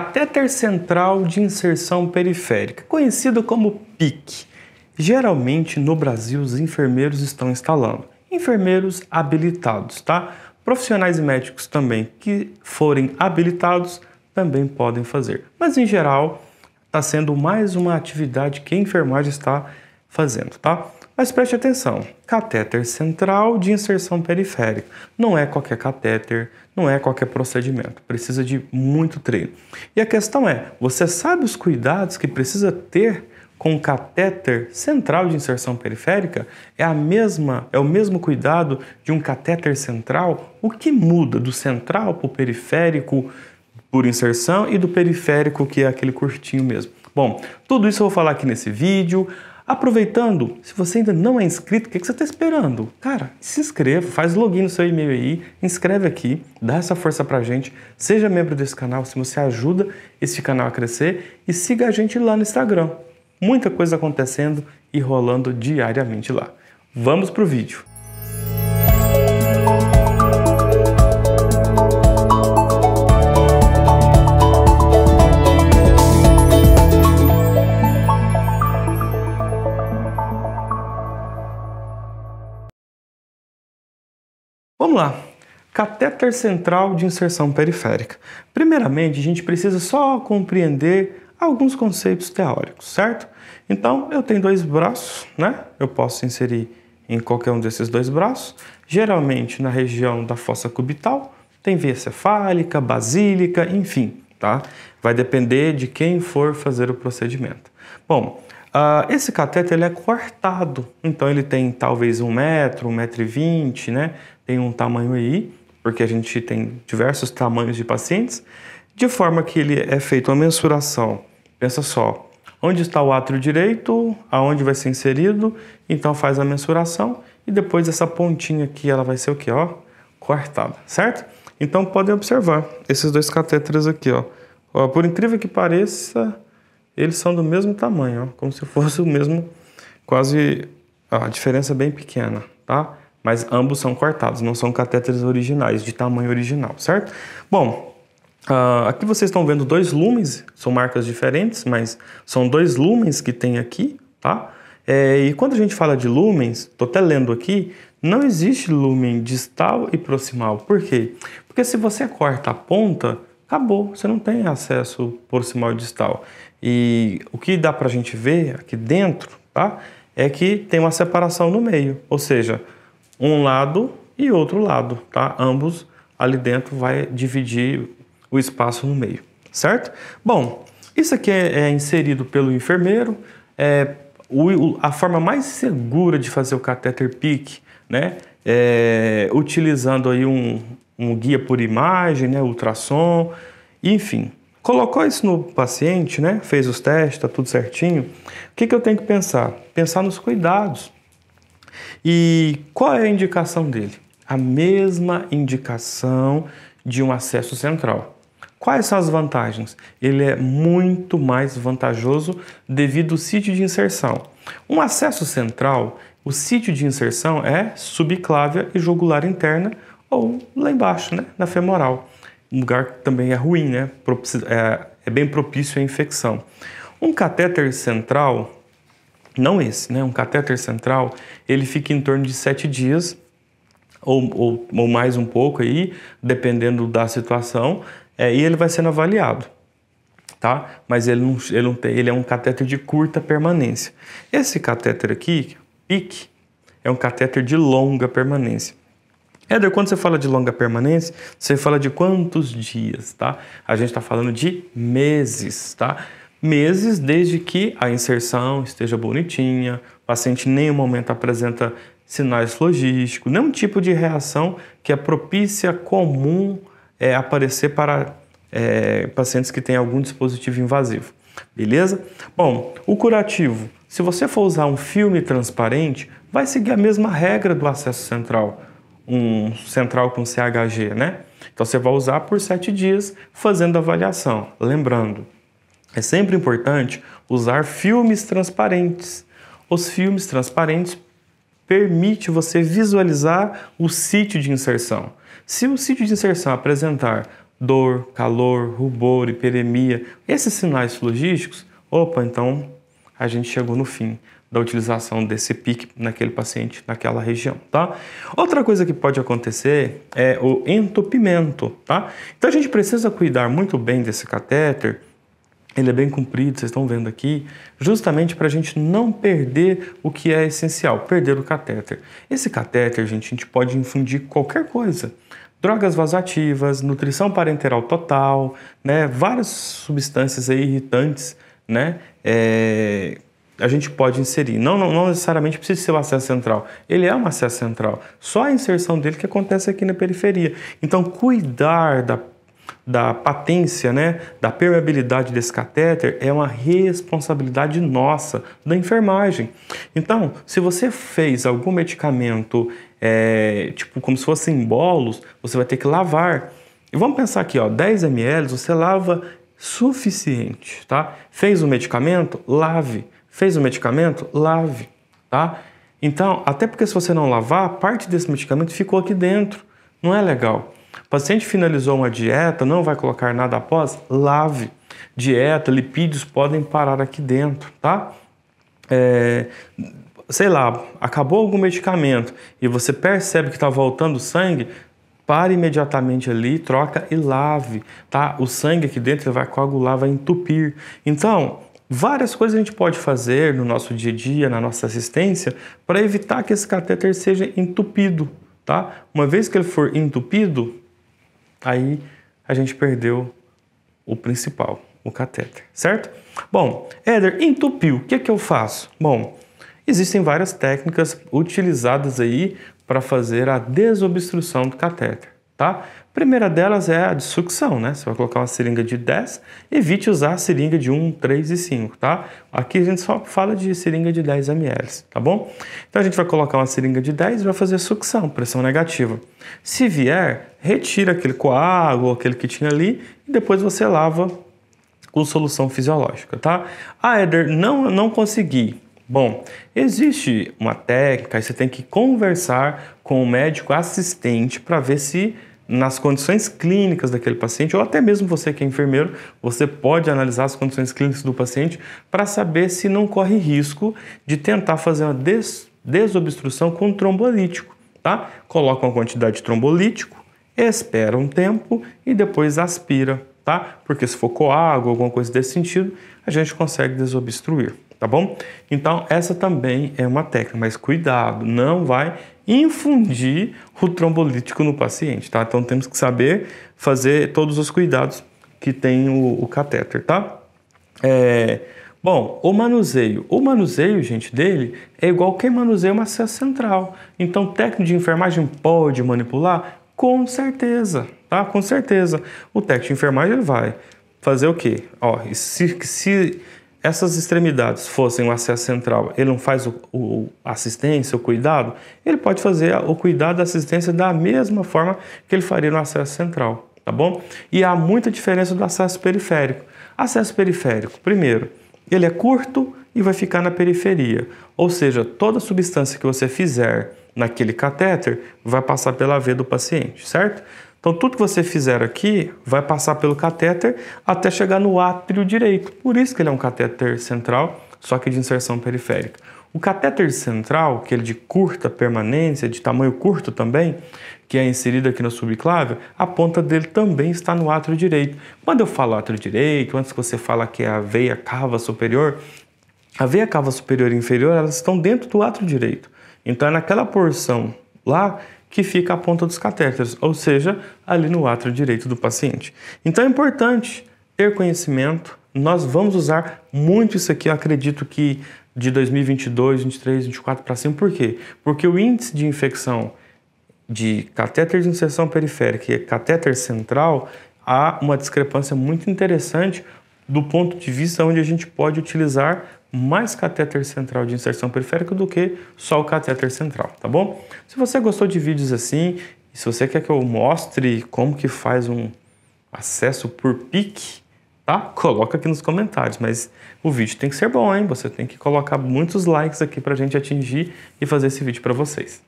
catéter central de inserção periférica, conhecido como PIC. Geralmente no Brasil os enfermeiros estão instalando, enfermeiros habilitados, tá? Profissionais médicos também que forem habilitados também podem fazer. Mas em geral, está sendo mais uma atividade que a enfermagem está fazendo, tá? Mas preste atenção, catéter central de inserção periférica. Não é qualquer catéter, não é qualquer procedimento, precisa de muito treino. E a questão é, você sabe os cuidados que precisa ter com o catéter central de inserção periférica? É a mesma, é o mesmo cuidado de um catéter central? O que muda do central para o periférico por inserção e do periférico que é aquele curtinho mesmo? Bom, tudo isso eu vou falar aqui nesse vídeo. Aproveitando, se você ainda não é inscrito, o que, que você está esperando? Cara, se inscreva, faz login no seu e-mail aí, inscreve aqui, dá essa força pra gente, seja membro desse canal se você ajuda esse canal a crescer e siga a gente lá no Instagram. Muita coisa acontecendo e rolando diariamente lá. Vamos pro vídeo! Vamos lá. Catéter central de inserção periférica. Primeiramente, a gente precisa só compreender alguns conceitos teóricos, certo? Então, eu tenho dois braços, né? Eu posso inserir em qualquer um desses dois braços, geralmente na região da fossa cubital, tem via cefálica, basílica, enfim, tá? Vai depender de quem for fazer o procedimento. Bom, Uh, esse cateter ele é cortado, então ele tem talvez um metro, um metro e vinte, né? Tem um tamanho aí, porque a gente tem diversos tamanhos de pacientes, de forma que ele é feito uma mensuração. Pensa só, onde está o átrio direito, aonde vai ser inserido, então faz a mensuração e depois essa pontinha aqui ela vai ser o que, ó, cortada, certo? Então podem observar esses dois catéteres aqui, ó. ó por incrível que pareça, eles são do mesmo tamanho, ó, como se fosse o mesmo, quase a diferença é bem pequena, tá? Mas ambos são cortados, não são catéteres originais, de tamanho original, certo? Bom, uh, aqui vocês estão vendo dois lumens, são marcas diferentes, mas são dois lumens que tem aqui, tá? É, e quando a gente fala de lumens, estou até lendo aqui, não existe lumen distal e proximal. Por quê? Porque se você corta a ponta, acabou, você não tem acesso proximal e distal. E o que dá para a gente ver aqui dentro, tá? É que tem uma separação no meio, ou seja, um lado e outro lado, tá? Ambos ali dentro vai dividir o espaço no meio, certo? Bom, isso aqui é, é inserido pelo enfermeiro, é o, a forma mais segura de fazer o catéter PIC, né? É, utilizando aí um, um guia por imagem, né, ultrassom, enfim. Colocou isso no paciente, né, fez os testes, está tudo certinho. O que, que eu tenho que pensar? Pensar nos cuidados. E qual é a indicação dele? A mesma indicação de um acesso central. Quais são as vantagens? Ele é muito mais vantajoso devido ao sítio de inserção. Um acesso central, o sítio de inserção é subclávia e jugular interna, ou lá embaixo, né, na femoral. Um lugar que também é ruim, né, é, é bem propício à infecção. Um catéter central, não esse, né, um catéter central, ele fica em torno de 7 dias ou, ou, ou mais um pouco aí, dependendo da situação, é, e ele vai sendo avaliado. Tá? Mas ele, não, ele, não tem, ele é um catéter de curta permanência. Esse catéter aqui, PIC, é um catéter de longa permanência. Éder, quando você fala de longa permanência, você fala de quantos dias, tá? A gente está falando de meses, tá? Meses desde que a inserção esteja bonitinha, o paciente em nenhum momento apresenta sinais logísticos, nenhum tipo de reação que é propícia comum é, aparecer para é, pacientes que têm algum dispositivo invasivo. Beleza? Bom, o curativo. Se você for usar um filme transparente, vai seguir a mesma regra do acesso central um central com CHG, né? Então você vai usar por sete dias fazendo avaliação. Lembrando, é sempre importante usar filmes transparentes. Os filmes transparentes permite você visualizar o sítio de inserção. Se o sítio de inserção apresentar dor, calor, rubor, hiperemia, esses sinais flogísticos, opa, então a gente chegou no fim da utilização desse PIC naquele paciente, naquela região, tá? Outra coisa que pode acontecer é o entupimento, tá? Então a gente precisa cuidar muito bem desse catéter. Ele é bem comprido, vocês estão vendo aqui, justamente para a gente não perder o que é essencial, perder o catéter. Esse catéter, gente, a gente pode infundir qualquer coisa drogas vasoativas, nutrição parenteral total, né, várias substâncias irritantes, né, é, a gente pode inserir. Não, não, não, necessariamente precisa ser o acesso central. Ele é um acesso central. Só a inserção dele que acontece aqui na periferia. Então, cuidar da, da patência, né, da permeabilidade desse catéter é uma responsabilidade nossa, da enfermagem. Então, se você fez algum medicamento, é, tipo como se fossem bolos, você vai ter que lavar. E vamos pensar aqui, ó, 10 ml você lava suficiente, tá? Fez o medicamento, lave Fez o medicamento? Lave, tá? Então, até porque se você não lavar, parte desse medicamento ficou aqui dentro. Não é legal. O paciente finalizou uma dieta, não vai colocar nada após? Lave. Dieta, lipídios podem parar aqui dentro, tá? É, sei lá, acabou algum medicamento e você percebe que está voltando sangue, Pare imediatamente ali, troca e lave, tá? O sangue aqui dentro vai coagular, vai entupir. Então, Várias coisas a gente pode fazer no nosso dia a dia, na nossa assistência, para evitar que esse catéter seja entupido, tá? Uma vez que ele for entupido, aí a gente perdeu o principal, o catéter, certo? Bom, Éder, entupiu, o que é que eu faço? Bom, existem várias técnicas utilizadas aí para fazer a desobstrução do catéter tá? A primeira delas é a de sucção, né? Você vai colocar uma seringa de 10, evite usar a seringa de 1, 3 e 5, tá? Aqui a gente só fala de seringa de 10 ml, tá bom? Então a gente vai colocar uma seringa de 10 e vai fazer sucção, pressão negativa. Se vier, retira aquele coágulo, aquele que tinha ali, e depois você lava com solução fisiológica, tá? Ah, Eder, não, não consegui. Bom, existe uma técnica, você tem que conversar com o médico assistente para ver se nas condições clínicas daquele paciente, ou até mesmo você que é enfermeiro, você pode analisar as condições clínicas do paciente para saber se não corre risco de tentar fazer uma des desobstrução com trombolítico, tá? Coloca uma quantidade de trombolítico, espera um tempo e depois aspira, tá? Porque se for coágulo, alguma coisa desse sentido, a gente consegue desobstruir tá bom? Então, essa também é uma técnica, mas cuidado, não vai infundir o trombolítico no paciente, tá? Então, temos que saber fazer todos os cuidados que tem o, o catéter, tá? É, bom, o manuseio. O manuseio, gente, dele é igual quem manuseia uma célula central. Então, técnico de enfermagem pode manipular? Com certeza, tá? Com certeza. O técnico de enfermagem ele vai fazer o quê? Ó, se, se essas extremidades fossem o acesso central, ele não faz o, o assistência, o cuidado, ele pode fazer o cuidado da assistência da mesma forma que ele faria no acesso central, tá bom? E há muita diferença do acesso periférico. Acesso periférico, primeiro, ele é curto e vai ficar na periferia, ou seja, toda substância que você fizer naquele catéter vai passar pela veia do paciente, certo? Então tudo que você fizer aqui vai passar pelo catéter até chegar no átrio direito. Por isso que ele é um catéter central, só que de inserção periférica. O catéter central, que é de curta permanência, de tamanho curto também, que é inserido aqui na subclávia, a ponta dele também está no átrio direito. Quando eu falo átrio direito, antes que você fala que é a veia cava superior, a veia cava superior e inferior, elas estão dentro do átrio direito. Então é naquela porção lá que fica a ponta dos catéteres, ou seja, ali no átrio direito do paciente. Então é importante ter conhecimento. Nós vamos usar muito isso aqui, eu acredito que de 2022, 23, 24 para cima. Por quê? Porque o índice de infecção de catéter de inserção periférica e catéter central há uma discrepância muito interessante do ponto de vista onde a gente pode utilizar mais catéter central de inserção periférica do que só o catéter central, tá bom? Se você gostou de vídeos assim, e se você quer que eu mostre como que faz um acesso por pique, tá? Coloca aqui nos comentários, mas o vídeo tem que ser bom, hein? Você tem que colocar muitos likes aqui pra gente atingir e fazer esse vídeo para vocês.